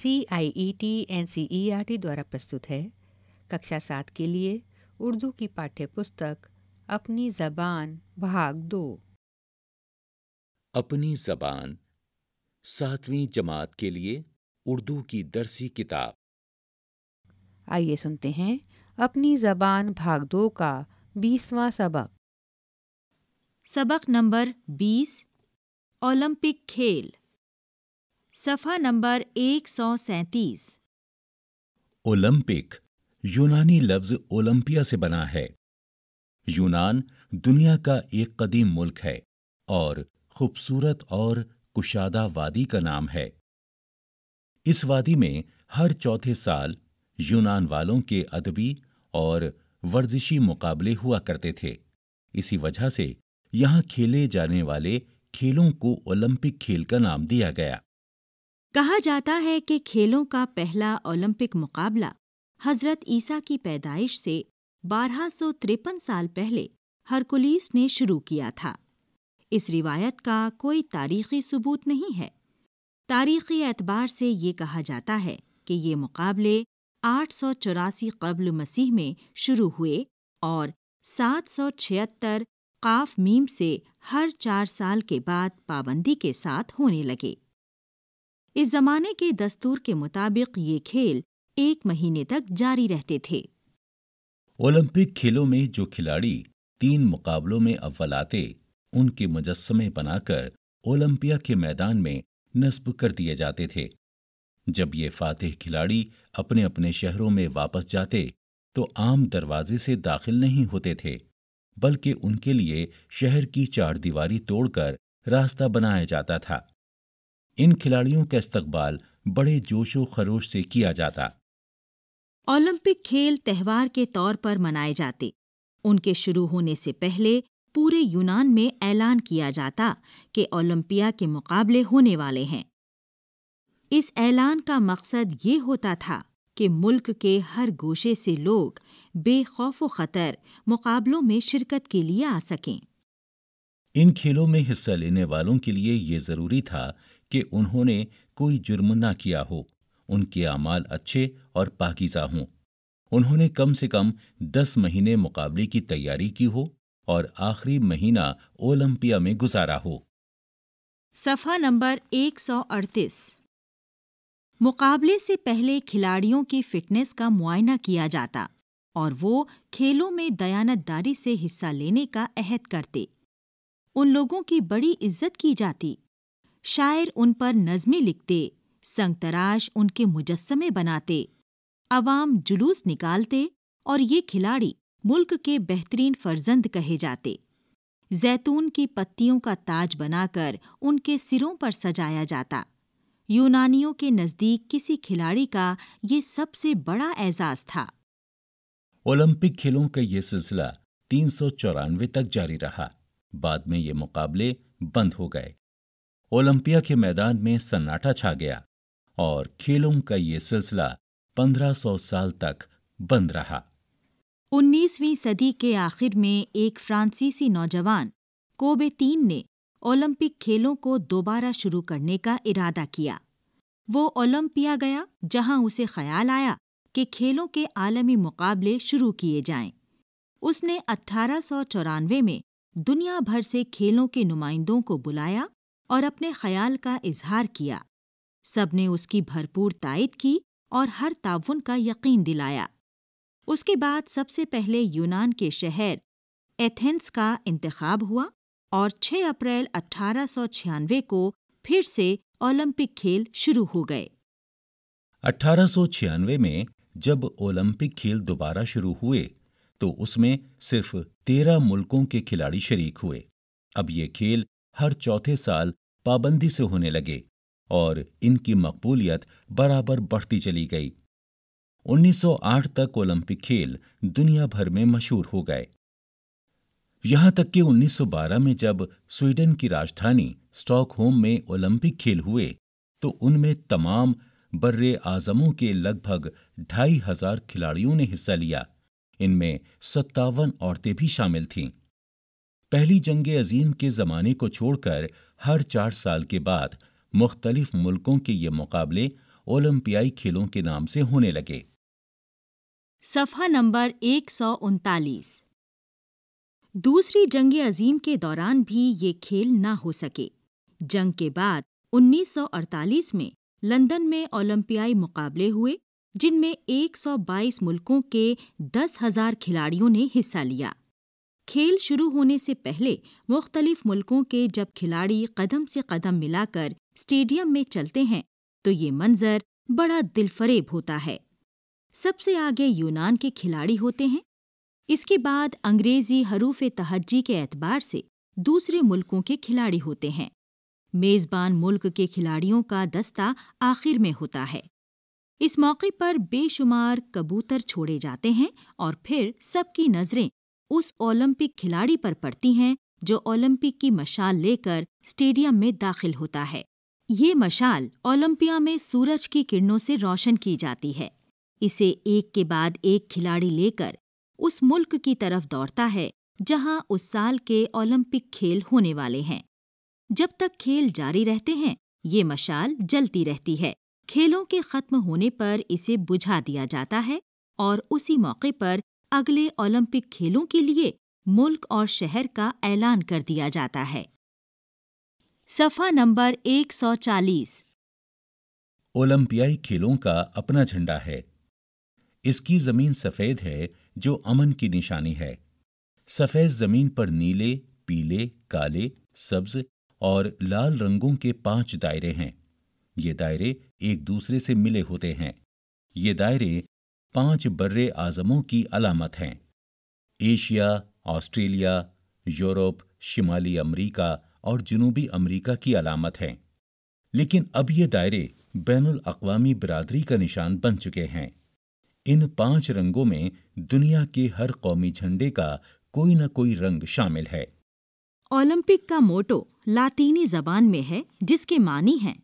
C I E T N C E R T द्वारा प्रस्तुत है कक्षा सात के लिए उर्दू की पाठ्य पुस्तक अपनी जबान भाग दो अपनी जबान सातवीं जमात के लिए उर्दू की दरसी किताब आइए सुनते हैं अपनी जबान भाग दो का बीसवां सबक सबक नंबर बीस ओलंपिक खेल सफा नंबर एक सौ सैतीस ओलंपिक यूनानी लफ्ज ओलंपिया से बना है यूनान दुनिया का एक कदीम मुल्क है और खूबसूरत और कुशादा वादी का नाम है इस वादी में हर चौथे साल यूनान वालों के अदबी और वर्जिशी मुकाबले हुआ करते थे इसी वजह से यहाँ खेले जाने वाले खेलों को ओलंपिक खेल का नाम दिया गया कहा जाता है कि खेलों का पहला ओलंपिक मुकाबला हजरत ईसा की पैदाइश से बारह साल पहले हरकुलिस ने शुरू किया था इस रिवायत का कोई तारीखी सबूत नहीं है तारीखी एतबार से ये कहा जाता है कि ये मुकाबले आठ सौ चौरासी कबल मसीह में शुरू हुए और सात सौ छिहत्तर काफ मीम से हर चार साल के बाद पाबंदी के साथ होने लगे इस जमाने के दस्तूर के मुताबिक ये खेल एक महीने तक जारी रहते थे ओलंपिक खेलों में जो खिलाड़ी तीन मुकाबलों में अव्वल आते उनके मुजस्मे बनाकर ओलंपिया के मैदान में नस्ब कर दिए जाते थे जब ये फातेह खिलाड़ी अपने अपने शहरों में वापस जाते तो आम दरवाजे से दाखिल नहीं होते थे बल्कि उनके लिए शहर की चारदीवारी तोड़कर रास्ता बनाया जाता था इन खिलाड़ियों का इस्तकबाल बड़े जोशो खरोश से किया जाता ओलंपिक खेल त्यौहार के तौर पर मनाए जाते उनके शुरू होने से पहले पूरे यूनान में ऐलान किया जाता कि ओलंपिया के मुकाबले होने वाले हैं इस ऐलान का मकसद ये होता था कि मुल्क के हर गोशे से लोग बेखौफ खतर मुकाबलों में शिरकत के लिए आ सकें इन खेलों में हिस्सा लेने वालों के लिए ये ज़रूरी था कि उन्होंने कोई जुर्म ना किया हो उनके अमाल अच्छे और पाकिजा हों उन्होंने कम से कम दस महीने मुकाबले की तैयारी की हो और आखिरी महीना ओलंपिया में गुजारा हो सफा नंबर 138 मुकाबले से पहले खिलाड़ियों की फिटनेस का मुआयना किया जाता और वो खेलों में दयानतदारी से हिस्सा लेने का अहद करते उन लोगों की बड़ी इज्जत की जाती शायर उन पर नज़में लिखते संगतराश उनके मुजस्मे बनाते अवाम जुलूस निकालते और ये खिलाड़ी मुल्क के बेहतरीन फर्जंद कहे जाते जैतून की पत्तियों का ताज बनाकर उनके सिरों पर सजाया जाता यूनानियों के नज़दीक किसी खिलाड़ी का ये सबसे बड़ा एजाज था ओलंपिक खेलों का ये सिलसिला तीन तक जारी रहा बाद में ये मुकाबले बंद हो गए ओलंपिया के मैदान में सन्नाटा छा गया और खेलों का ये सिलसिला 1500 साल तक बंद रहा 19वीं सदी के आखिर में एक फ्रांसीसी नौजवान कोबे तीन ने ओलंपिक खेलों को दोबारा शुरू करने का इरादा किया वो ओलंपिया गया जहां उसे ख्याल आया कि खेलों के आलमी मुकाबले शुरू किए जाएं। उसने अठारह में दुनिया भर से खेलों के नुमाइंदों को बुलाया और अपने ख्याल का इजहार किया सबने उसकी भरपूर तायद की और हर ताउन का यकीन दिलाया उसके बाद सबसे पहले यूनान के शहर एथेंस का इंतखब हुआ और 6 अप्रैल अठारह को फिर से ओलंपिक खेल शुरू हो गए अठारह में जब ओलंपिक खेल दोबारा शुरू हुए तो उसमें सिर्फ तेरह मुल्कों के खिलाड़ी शरीक हुए अब ये खेल हर चौथे साल पाबंदी से होने लगे और इनकी मकबूलियत बराबर बढ़ती चली गई 1908 तक ओलंपिक खेल दुनिया भर में मशहूर हो गए यहां तक कि 1912 में जब स्वीडन की राजधानी स्टॉकहोम में ओलंपिक खेल हुए तो उनमें तमाम बर्रे आजमों के लगभग ढाई हजार खिलाड़ियों ने हिस्सा लिया इनमें सत्तावन औरतें भी शामिल थीं पहली जंग अजीम के ज़माने को छोड़कर हर चार साल के बाद मुख्तलिफ मुल्कों के ये मुकाबले ओलंपियाई खेलों के नाम से होने लगे सफा नंबर एक सौ उनतालीस दूसरी जंग अजीम के दौरान भी ये खेल ना हो सके जंग के बाद 1948 में लंदन में ओलंपियाई मुकाबले हुए जिनमें 122 मुल्कों के दस हजार खिलाड़ियों ने हिस्सा लिया खेल शुरू होने से पहले मुख्तलिफ मुल्कों के जब खिलाड़ी कदम से कदम मिलाकर स्टेडियम में चलते हैं तो ये मंजर बड़ा दिलफरेब होता है सबसे आगे यूनान के खिलाड़ी होते हैं इसके बाद अंग्रेजी हरूफ तहजी के एतबार से दूसरे मुल्कों के खिलाड़ी होते हैं मेजबान मुल्क के खिलाड़ियों का दस्ता आखिर में होता है इस मौके पर बेशुमार कबूतर छोड़े जाते हैं और फिर सबकी नज़रें उस ओलंपिक खिलाड़ी पर पड़ती हैं जो ओलंपिक की मशाल लेकर स्टेडियम में दाखिल होता है ये मशाल ओलंपिया में सूरज की किरणों से रोशन की जाती है इसे एक के बाद एक खिलाड़ी लेकर उस मुल्क की तरफ दौड़ता है जहां उस साल के ओलंपिक खेल होने वाले हैं जब तक खेल जारी रहते हैं ये मशाल जलती रहती है खेलों के खत्म होने पर इसे बुझा दिया जाता है और उसी मौके पर अगले ओलंपिक खेलों के लिए मुल्क और शहर का ऐलान कर दिया जाता है सफा नंबर 140 ओलंपियाई खेलों का अपना झंडा है इसकी जमीन सफेद है जो अमन की निशानी है सफेद जमीन पर नीले पीले काले सब्ज और लाल रंगों के पांच दायरे हैं ये दायरे एक दूसरे से मिले होते हैं ये दायरे पांच बर्रे आजमों की अलामत हैं एशिया ऑस्ट्रेलिया यूरोप शिमाली अमरीका और जनूबी अमरीका की अलामत हैं लेकिन अब ये दायरे बैन अवी बरदरी का निशान बन चुके हैं इन पांच रंगों में दुनिया के हर कौमी झंडे का कोई न कोई रंग शामिल है ओलंपिक का मोटो लातीनी जबान में है जिसके मानी हैं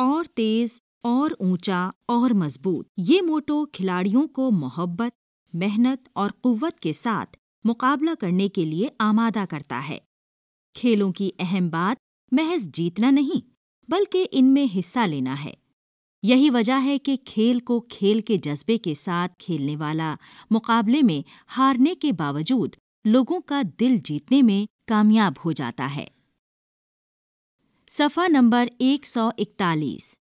और तेज और ऊंचा और मजबूत ये मोटो खिलाड़ियों को मोहब्बत मेहनत और कुव्वत के साथ मुकाबला करने के लिए आमादा करता है खेलों की अहम बात महज जीतना नहीं बल्कि इनमें हिस्सा लेना है यही वजह है कि खेल को खेल के जज्बे के साथ खेलने वाला मुकाबले में हारने के बावजूद लोगों का दिल जीतने में कामयाब हो जाता है सफा नंबर 141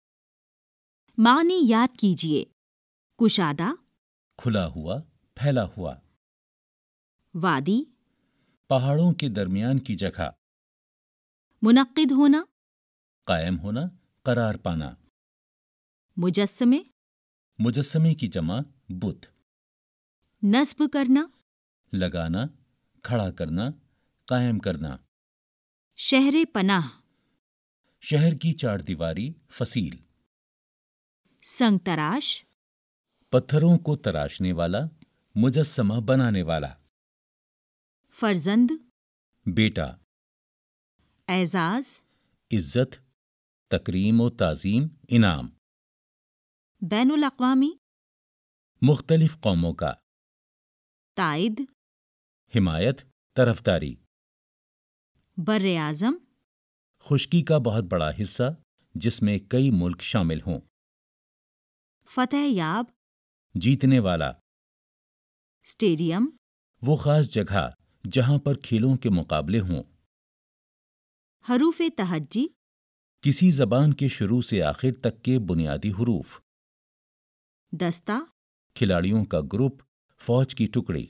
माने याद कीजिए कुशादा खुला हुआ फैला हुआ वादी पहाड़ों के दरमियान की जगह मुनद होना कायम होना करार पाना मुजस्मे मुजस्मे की जमा बुत नस्ब करना लगाना खड़ा करना कायम करना शहरे पनाह शहर की चार दीवारी फसील तराश पत्थरों को तराशने वाला मुजस्समा बनाने वाला फर्जंद बेटा एजाज इज्जत तकरीम व ताज़ीम इनाम बैन अवी मुख्तलिफ कौमों का ताइद हिमायत तरफदारी बर आजम खुशकी का बहुत बड़ा हिस्सा जिसमें कई मुल्क शामिल हों फतेह याब जीतने वाला स्टेडियम वो खास जगह जहां पर खेलों के मुकाबले हों हरूफ तहजी किसी जबान के शुरू से आखिर तक के बुनियादी हरूफ दस्ता खिलाड़ियों का ग्रुप फौज की टुकड़ी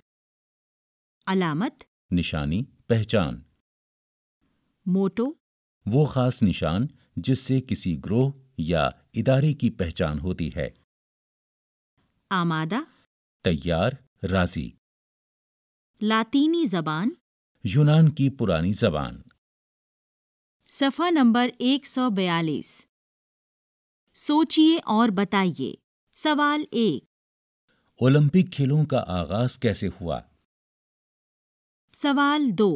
अलामत निशानी पहचान मोटो वो खास निशान जिससे किसी ग्रोह या इदारे की पहचान होती है आमादा तैयार राजी लातीनी जबान यूनान की पुरानी जबान सफ़ा नंबर 142 सोचिए और बताइए सवाल एक ओलंपिक खेलों का आगाज कैसे हुआ सवाल दो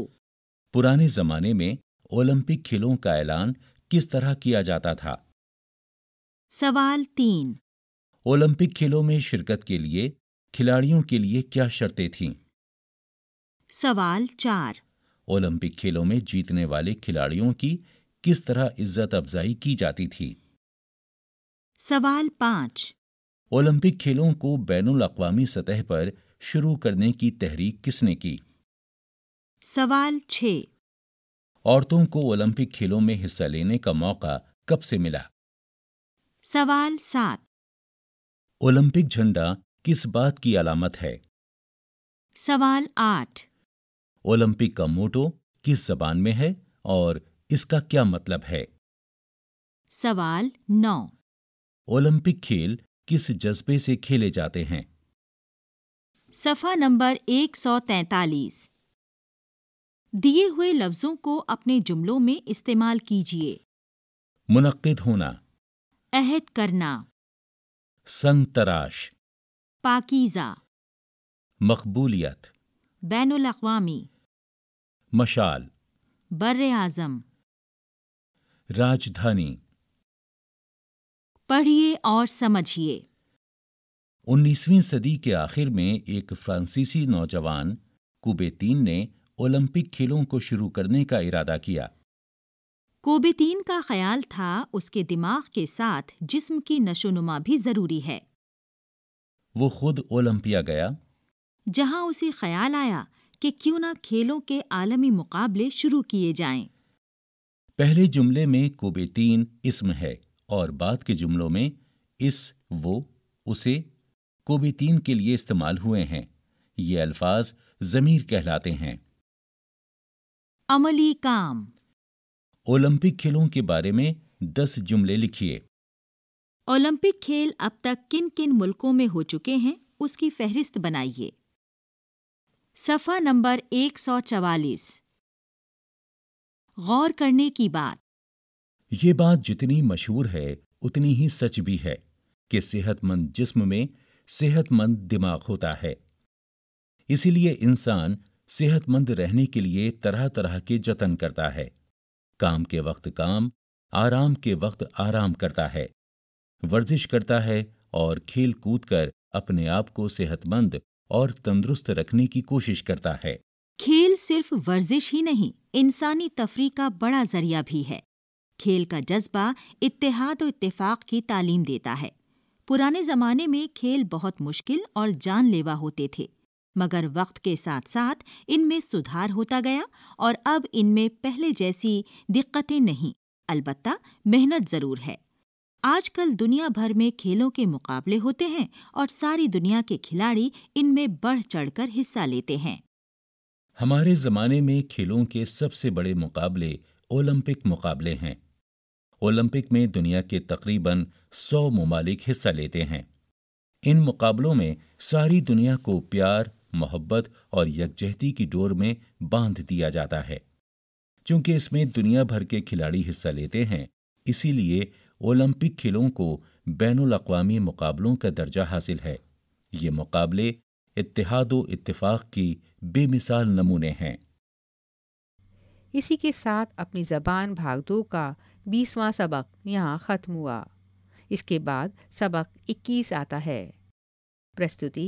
पुराने जमाने में ओलंपिक खेलों का ऐलान किस तरह किया जाता था सवाल तीन ओलंपिक खेलों में शिरकत के लिए खिलाड़ियों के लिए क्या शर्तें थीं सवाल चार ओलंपिक खेलों में जीतने वाले खिलाड़ियों की किस तरह इज्जत अफजाई की जाती थी सवाल पांच ओलंपिक खेलों को बैन अवी सतह पर शुरू करने की तहरीक किसने की सवाल छ औरतों को ओलंपिक खेलों में हिस्सा लेने का मौका कब से मिला सवाल सात ओलंपिक झंडा किस बात की अलामत है सवाल आठ ओलंपिक का मोटो किस जबान में है और इसका क्या मतलब है सवाल नौ ओलंपिक खेल किस जज्बे से खेले जाते हैं सफा नंबर 143 दिए हुए लफ्जों को अपने जुमलों में इस्तेमाल कीजिए मुनद होना अहद करना संतराश पाकीज़ा मकबूलियत बैन अवी मशाल बर आज़म राजधानी पढ़िए और समझिए उन्नीसवीं सदी के आखिर में एक फ्रांसीसी नौजवान कुबेतीन ने ओलंपिक खेलों को शुरू करने का इरादा किया कोबेतीन का ख्याल था उसके दिमाग के साथ जिस्म की नशोनुमा भी ज़रूरी है वो खुद ओलंपिया गया जहां उसे ख्याल आया कि क्यों ना खेलों के आलमी मुकाबले शुरू किए जाएं। पहले जुमले में कोबेतीन इसम है और बाद के जुमलों में इस वो उसे कोबेतीन के लिए इस्तेमाल हुए हैं ये अल्फाज ज़मीर कहलाते हैं अमली काम ओलंपिक खेलों के बारे में दस जुमले लिखिए ओलंपिक खेल अब तक किन किन मुल्कों में हो चुके हैं उसकी फहरिस्त बनाइए सफ़ा नंबर 144 गौर करने की बात ये बात जितनी मशहूर है उतनी ही सच भी है कि सेहतमंद जिस्म में सेहतमंद दिमाग होता है इसीलिए इंसान सेहतमंद रहने के लिए तरह तरह के जतन करता है काम के वक्त काम आराम के वक्त आराम करता है वर्जिश करता है और खेल कूद कर अपने आप को सेहतमंद और तंदुरुस्त रखने की कोशिश करता है खेल सिर्फ वर्जिश ही नहीं इंसानी तफरी का बड़ा जरिया भी है खेल का जज्बा इत्तेहाद और इत्तेफाक की तालीम देता है पुराने जमाने में खेल बहुत मुश्किल और जानलेवा होते थे मगर वक्त के साथ साथ इनमें सुधार होता गया और अब इनमें पहले जैसी दिक्कतें नहीं अलबत्ता मेहनत ज़रूर है आजकल दुनिया भर में खेलों के मुकाबले होते हैं और सारी दुनिया के खिलाड़ी इनमें बढ़ चढ़कर हिस्सा लेते हैं हमारे ज़माने में खेलों के सबसे बड़े मुकाबले ओलंपिक मुकाबले हैं ओलंपिक में दुनिया के तकरीबन सौ ममालिक हिस्सा लेते हैं इन मुकाबलों में सारी दुनिया को प्यार मोहब्बत और यकजहती की डोर में बांध दिया जाता है चूंकि इसमें दुनिया भर के खिलाड़ी हिस्सा लेते हैं इसीलिए ओलंपिक खेलों को बैन अवी मुकाबलों का दर्जा हासिल है ये मुकाबले इतिहाद इतफाक़ की बेमिसाल नमूने हैं इसी के साथ अपनी ज़बान भाग दो का बीसवां सबक यहाँ ख़त्म हुआ इसके बाद सबक 21 आता है प्रस्तुति